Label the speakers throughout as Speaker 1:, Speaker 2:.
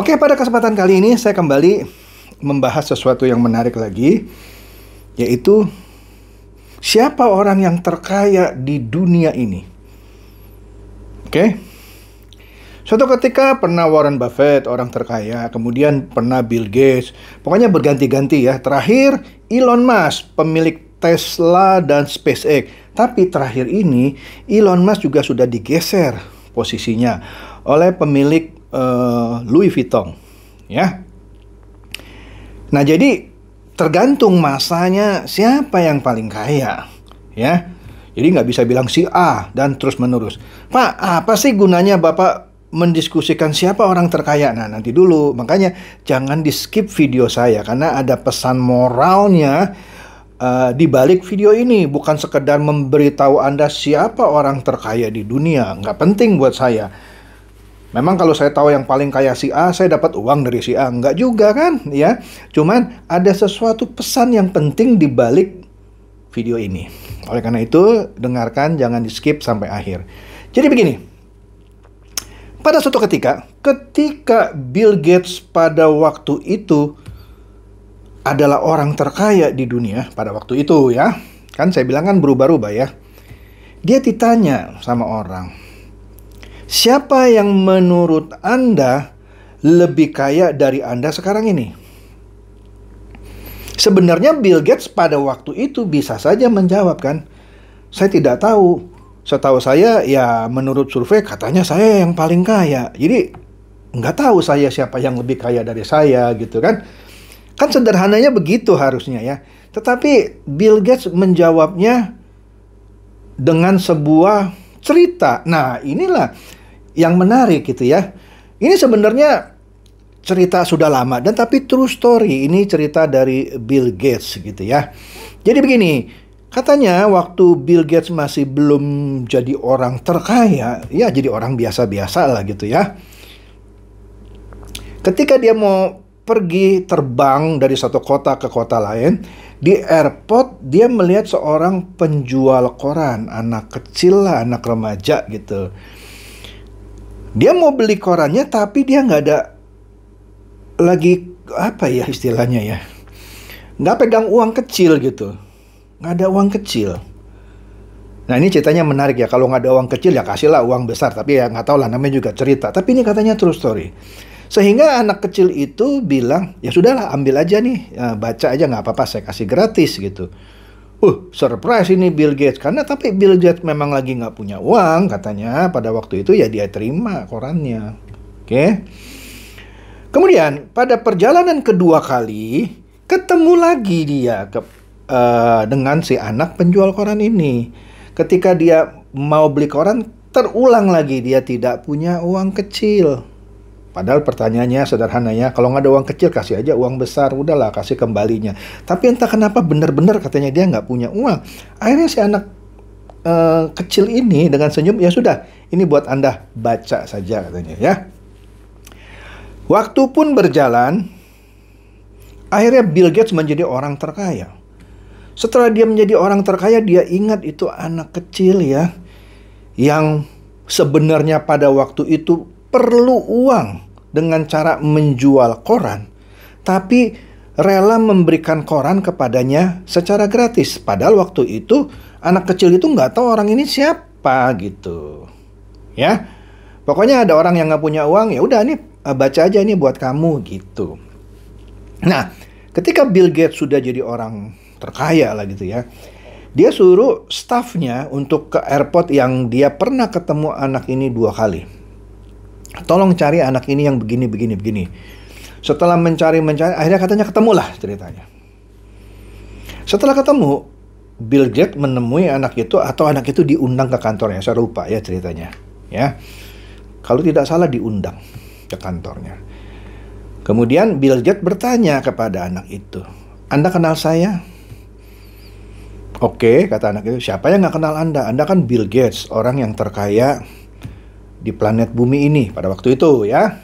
Speaker 1: Oke, pada kesempatan kali ini saya kembali membahas sesuatu yang menarik lagi, yaitu siapa orang yang terkaya di dunia ini. Oke, suatu ketika pernah Warren Buffett orang terkaya, kemudian pernah Bill Gates, pokoknya berganti-ganti ya. Terakhir Elon Musk, pemilik Tesla dan SpaceX. Tapi terakhir ini Elon Musk juga sudah digeser posisinya oleh pemilik Eh, Louis Vuitton, ya. Nah, jadi tergantung masanya siapa yang paling kaya, ya. Jadi nggak bisa bilang si A dan terus menerus. Pak, apa sih gunanya Bapak mendiskusikan siapa orang terkaya? Nah, nanti dulu. Makanya jangan di skip video saya karena ada pesan moralnya uh, di balik video ini bukan sekedar memberitahu Anda siapa orang terkaya di dunia. Nggak penting buat saya Memang kalau saya tahu yang paling kaya si A, saya dapat uang dari si A. Enggak juga kan, ya. Cuman ada sesuatu pesan yang penting di balik video ini. Oleh karena itu, dengarkan, jangan di-skip sampai akhir. Jadi begini, pada suatu ketika, ketika Bill Gates pada waktu itu adalah orang terkaya di dunia pada waktu itu ya, kan saya bilang kan berubah-ubah ya. Dia ditanya sama orang, Siapa yang menurut Anda lebih kaya dari Anda sekarang ini? Sebenarnya Bill Gates pada waktu itu bisa saja menjawab kan, saya tidak tahu. Setahu saya ya menurut survei katanya saya yang paling kaya. Jadi nggak tahu saya siapa yang lebih kaya dari saya gitu kan. Kan sederhananya begitu harusnya ya. Tetapi Bill Gates menjawabnya dengan sebuah cerita. Nah, inilah yang menarik gitu ya. Ini sebenarnya cerita sudah lama dan tapi true story ini cerita dari Bill Gates gitu ya. Jadi begini, katanya waktu Bill Gates masih belum jadi orang terkaya, ya jadi orang biasa-biasa lah gitu ya. Ketika dia mau pergi terbang dari satu kota ke kota lain, di airport dia melihat seorang penjual koran, anak kecil lah, anak remaja gitu dia mau beli korannya tapi dia nggak ada lagi apa ya istilahnya ya nggak pegang uang kecil gitu nggak ada uang kecil nah ini ceritanya menarik ya kalau nggak ada uang kecil ya kasihlah uang besar tapi ya nggak tahu lah namanya juga cerita tapi ini katanya true story sehingga anak kecil itu bilang ya sudahlah ambil aja nih ya, baca aja nggak apa-apa saya kasih gratis gitu Uh, surprise ini Bill Gates. Karena tapi Bill Gates memang lagi nggak punya uang katanya pada waktu itu ya dia terima korannya. Oke. Okay. Kemudian pada perjalanan kedua kali ketemu lagi dia ke, uh, dengan si anak penjual koran ini. Ketika dia mau beli koran terulang lagi dia tidak punya uang kecil. Padahal pertanyaannya sederhana ya, kalau nggak ada uang kecil kasih aja uang besar, udahlah kasih kembalinya. Tapi entah kenapa benar-benar katanya dia nggak punya uang. Akhirnya si anak uh, kecil ini dengan senyum, ya sudah, ini buat Anda baca saja katanya ya. Waktu pun berjalan, akhirnya Bill Gates menjadi orang terkaya. Setelah dia menjadi orang terkaya, dia ingat itu anak kecil ya, yang sebenarnya pada waktu itu perlu uang dengan cara menjual koran, tapi rela memberikan koran kepadanya secara gratis. Padahal waktu itu anak kecil itu nggak tahu orang ini siapa gitu. Ya, pokoknya ada orang yang nggak punya uang ya udah nih eh, baca aja nih buat kamu gitu. Nah, ketika Bill Gates sudah jadi orang terkaya lah gitu ya, dia suruh staffnya untuk ke airport yang dia pernah ketemu anak ini dua kali tolong cari anak ini yang begini begini begini setelah mencari mencari akhirnya katanya ketemulah ceritanya setelah ketemu Bill Gates menemui anak itu atau anak itu diundang ke kantornya saya lupa ya ceritanya ya kalau tidak salah diundang ke kantornya kemudian Bill Gates bertanya kepada anak itu Anda kenal saya Oke, kata anak itu, siapa yang nggak kenal Anda? Anda kan Bill Gates, orang yang terkaya di planet bumi ini pada waktu itu ya.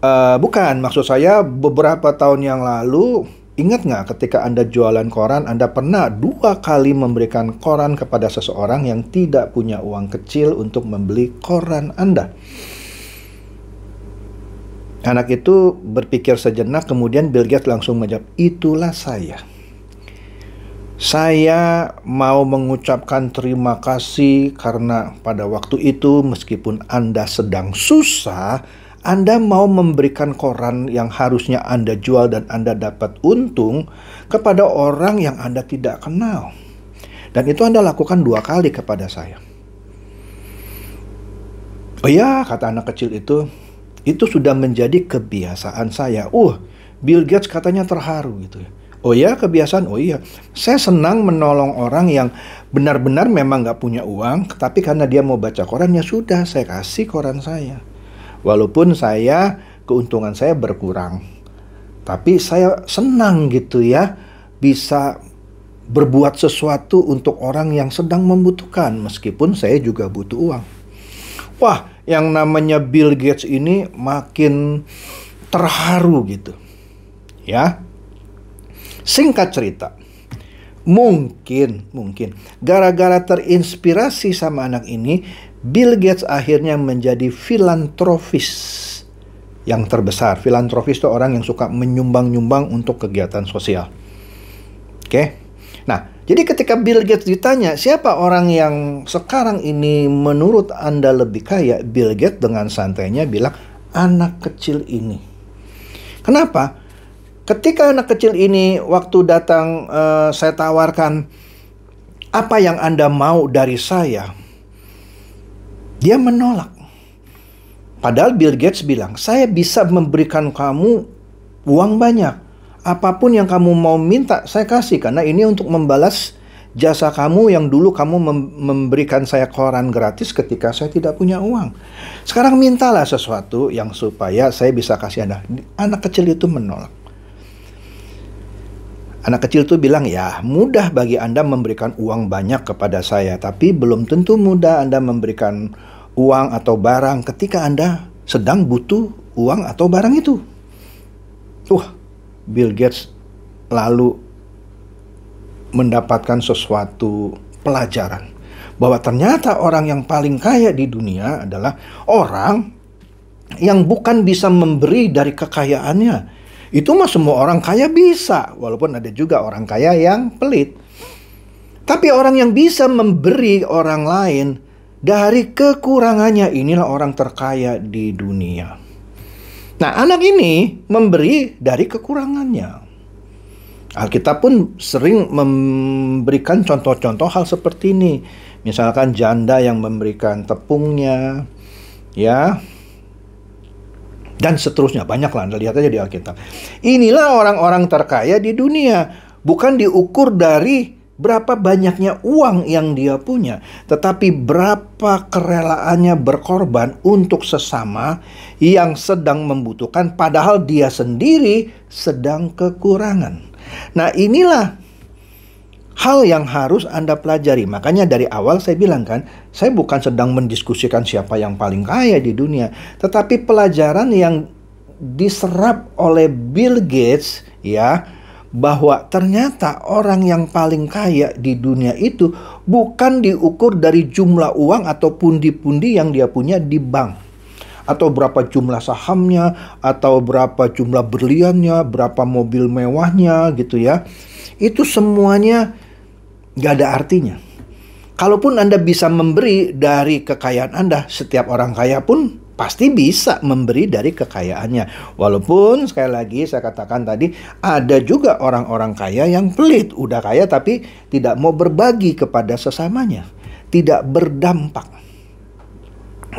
Speaker 1: E, bukan, maksud saya beberapa tahun yang lalu, ingat nggak ketika Anda jualan koran, Anda pernah dua kali memberikan koran kepada seseorang yang tidak punya uang kecil untuk membeli koran Anda. Anak itu berpikir sejenak, kemudian Bill Gates langsung menjawab, itulah saya. Saya mau mengucapkan terima kasih karena pada waktu itu meskipun Anda sedang susah, Anda mau memberikan koran yang harusnya Anda jual dan Anda dapat untung kepada orang yang Anda tidak kenal. Dan itu Anda lakukan dua kali kepada saya. Oh ya, kata anak kecil itu, itu sudah menjadi kebiasaan saya. Uh, Bill Gates katanya terharu gitu ya Oh iya, kebiasaan. Oh iya, saya senang menolong orang yang benar-benar memang nggak punya uang, tapi karena dia mau baca koran ya sudah, saya kasih koran saya. Walaupun saya keuntungan saya berkurang, tapi saya senang gitu ya bisa berbuat sesuatu untuk orang yang sedang membutuhkan, meskipun saya juga butuh uang. Wah, yang namanya Bill Gates ini makin terharu gitu, ya Singkat cerita, mungkin, mungkin gara-gara terinspirasi sama anak ini, Bill Gates akhirnya menjadi filantropis yang terbesar. Filantropis itu orang yang suka menyumbang-nyumbang untuk kegiatan sosial. Oke. Nah, jadi ketika Bill Gates ditanya siapa orang yang sekarang ini menurut Anda lebih kaya, Bill Gates dengan santainya bilang anak kecil ini. Kenapa? Ketika anak kecil ini waktu datang uh, saya tawarkan apa yang Anda mau dari saya. Dia menolak. Padahal Bill Gates bilang, "Saya bisa memberikan kamu uang banyak. Apapun yang kamu mau minta, saya kasih karena ini untuk membalas jasa kamu yang dulu kamu memberikan saya koran gratis ketika saya tidak punya uang. Sekarang mintalah sesuatu yang supaya saya bisa kasih Anda." Anak kecil itu menolak. Anak kecil itu bilang, "Ya, mudah bagi Anda memberikan uang banyak kepada saya, tapi belum tentu mudah Anda memberikan uang atau barang ketika Anda sedang butuh uang atau barang itu." Wah, Bill Gates lalu mendapatkan sesuatu pelajaran bahwa ternyata orang yang paling kaya di dunia adalah orang yang bukan bisa memberi dari kekayaannya, itu mah semua orang kaya bisa, walaupun ada juga orang kaya yang pelit. Tapi orang yang bisa memberi orang lain dari kekurangannya inilah orang terkaya di dunia. Nah, anak ini memberi dari kekurangannya. Alkitab pun sering memberikan contoh-contoh hal seperti ini. Misalkan janda yang memberikan tepungnya, ya, dan seterusnya banyak lah anda lihat aja di Alkitab inilah orang-orang terkaya di dunia bukan diukur dari berapa banyaknya uang yang dia punya tetapi berapa kerelaannya berkorban untuk sesama yang sedang membutuhkan padahal dia sendiri sedang kekurangan nah inilah hal yang harus Anda pelajari. Makanya dari awal saya bilang kan, saya bukan sedang mendiskusikan siapa yang paling kaya di dunia, tetapi pelajaran yang diserap oleh Bill Gates ya bahwa ternyata orang yang paling kaya di dunia itu bukan diukur dari jumlah uang atau pundi-pundi yang dia punya di bank atau berapa jumlah sahamnya atau berapa jumlah berliannya, berapa mobil mewahnya gitu ya. Itu semuanya gak ada artinya. Kalaupun Anda bisa memberi dari kekayaan Anda, setiap orang kaya pun pasti bisa memberi dari kekayaannya. Walaupun sekali lagi saya katakan tadi ada juga orang-orang kaya yang pelit, udah kaya tapi tidak mau berbagi kepada sesamanya, tidak berdampak.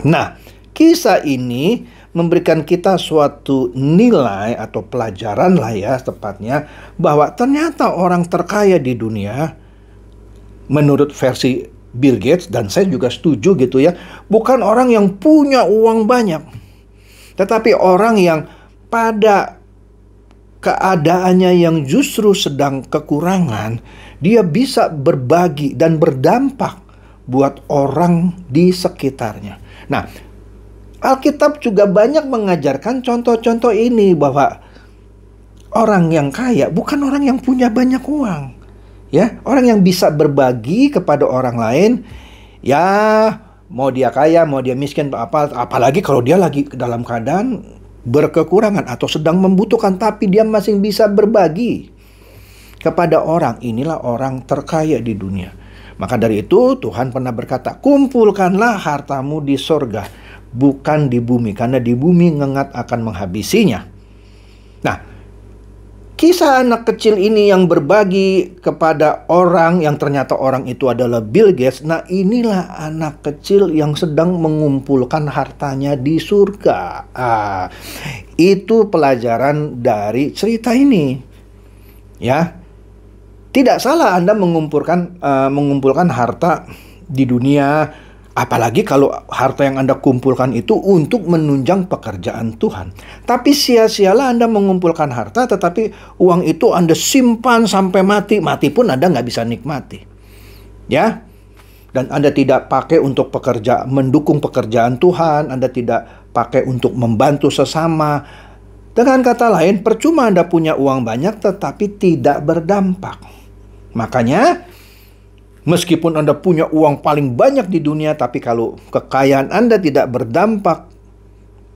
Speaker 1: Nah, kisah ini memberikan kita suatu nilai atau pelajaran lah ya tepatnya bahwa ternyata orang terkaya di dunia menurut versi Bill Gates dan saya juga setuju gitu ya, bukan orang yang punya uang banyak. Tetapi orang yang pada keadaannya yang justru sedang kekurangan, dia bisa berbagi dan berdampak buat orang di sekitarnya. Nah, Alkitab juga banyak mengajarkan contoh-contoh ini bahwa orang yang kaya bukan orang yang punya banyak uang ya orang yang bisa berbagi kepada orang lain ya mau dia kaya mau dia miskin apa apalagi kalau dia lagi dalam keadaan berkekurangan atau sedang membutuhkan tapi dia masih bisa berbagi kepada orang inilah orang terkaya di dunia maka dari itu Tuhan pernah berkata kumpulkanlah hartamu di sorga bukan di bumi karena di bumi ngengat akan menghabisinya Kisah anak kecil ini yang berbagi kepada orang yang ternyata orang itu adalah Bill Gates. Nah, inilah anak kecil yang sedang mengumpulkan hartanya di surga. Ah, itu pelajaran dari cerita ini. Ya. Tidak salah Anda mengumpulkan uh, mengumpulkan harta di dunia Apalagi kalau harta yang Anda kumpulkan itu untuk menunjang pekerjaan Tuhan. Tapi sia-sialah Anda mengumpulkan harta, tetapi uang itu Anda simpan sampai mati. Mati pun Anda nggak bisa nikmati. Ya, dan Anda tidak pakai untuk pekerja mendukung pekerjaan Tuhan, Anda tidak pakai untuk membantu sesama. Dengan kata lain, percuma Anda punya uang banyak tetapi tidak berdampak. Makanya, Meskipun Anda punya uang paling banyak di dunia, tapi kalau kekayaan Anda tidak berdampak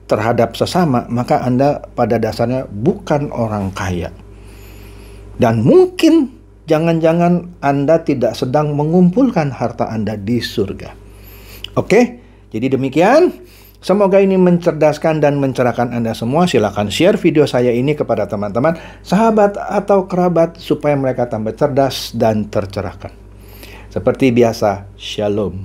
Speaker 1: terhadap sesama, maka Anda pada dasarnya bukan orang kaya. Dan mungkin jangan-jangan Anda tidak sedang mengumpulkan harta Anda di surga. Oke, jadi demikian. Semoga ini mencerdaskan dan mencerahkan Anda semua. Silahkan share video saya ini kepada teman-teman, sahabat, atau kerabat supaya mereka tambah cerdas dan tercerahkan. Seperti biasa, shalom.